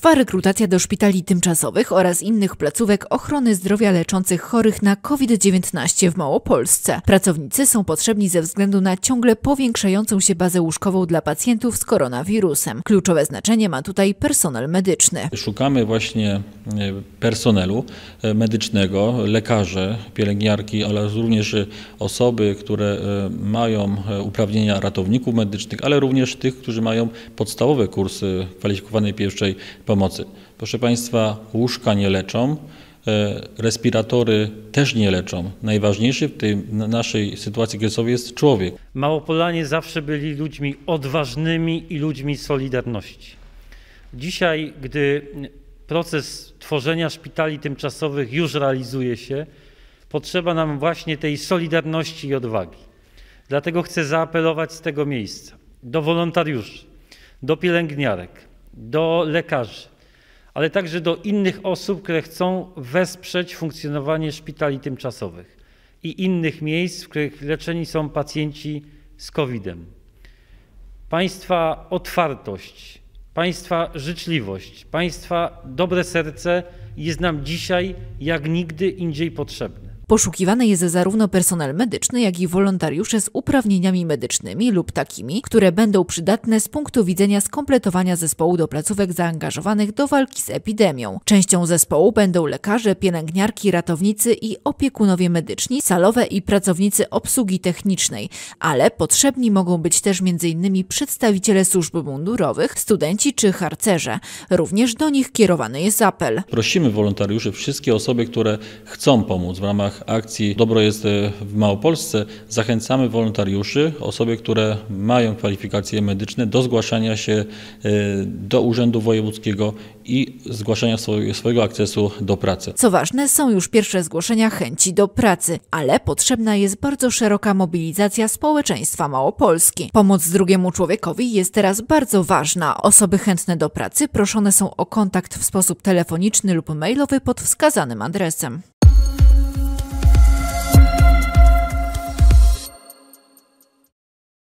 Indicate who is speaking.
Speaker 1: Trwa rekrutacja do szpitali tymczasowych oraz innych placówek ochrony zdrowia leczących chorych na COVID-19 w Małopolsce. Pracownicy są potrzebni ze względu na ciągle powiększającą się bazę łóżkową dla pacjentów z koronawirusem. Kluczowe znaczenie ma tutaj personel medyczny.
Speaker 2: Szukamy właśnie e, personelu e, medycznego, lekarzy, pielęgniarki, ale również e, osoby, które mają uprawnienia ratowników medycznych, ale również tych, którzy mają podstawowe kursy kwalifikowanej pierwszej pomocy pomocy. Proszę Państwa, łóżka nie leczą, e, respiratory też nie leczą. Najważniejszy w tej naszej sytuacji kryzysowej jest człowiek.
Speaker 3: Małopolanie zawsze byli ludźmi odważnymi i ludźmi Solidarności. Dzisiaj, gdy proces tworzenia szpitali tymczasowych już realizuje się, potrzeba nam właśnie tej solidarności i odwagi. Dlatego chcę zaapelować z tego miejsca do wolontariuszy, do pielęgniarek, do lekarzy, ale także do innych osób, które chcą wesprzeć funkcjonowanie szpitali tymczasowych i innych miejsc, w których leczeni są pacjenci z COVID-em. Państwa otwartość, Państwa życzliwość, Państwa dobre serce jest nam dzisiaj jak nigdy
Speaker 1: indziej potrzebne. Poszukiwany jest zarówno personel medyczny, jak i wolontariusze z uprawnieniami medycznymi lub takimi, które będą przydatne z punktu widzenia skompletowania zespołu do placówek zaangażowanych do walki z epidemią. Częścią zespołu będą lekarze, pielęgniarki, ratownicy i opiekunowie medyczni, salowe i pracownicy obsługi technicznej, ale potrzebni mogą być też m.in. przedstawiciele służb mundurowych, studenci czy harcerze. Również do nich kierowany jest apel.
Speaker 2: Prosimy wolontariuszy, wszystkie osoby, które chcą pomóc w ramach ramach akcji Dobro jest e, w Małopolsce zachęcamy wolontariuszy, osoby, które mają kwalifikacje medyczne do zgłaszania się e, do Urzędu Wojewódzkiego i zgłaszania swojego akcesu do pracy.
Speaker 1: Co ważne, są już pierwsze zgłoszenia chęci do pracy, ale potrzebna jest bardzo szeroka mobilizacja społeczeństwa Małopolski. Pomoc drugiemu człowiekowi jest teraz bardzo ważna. Osoby chętne do pracy proszone są o kontakt w sposób telefoniczny lub mailowy pod wskazanym adresem.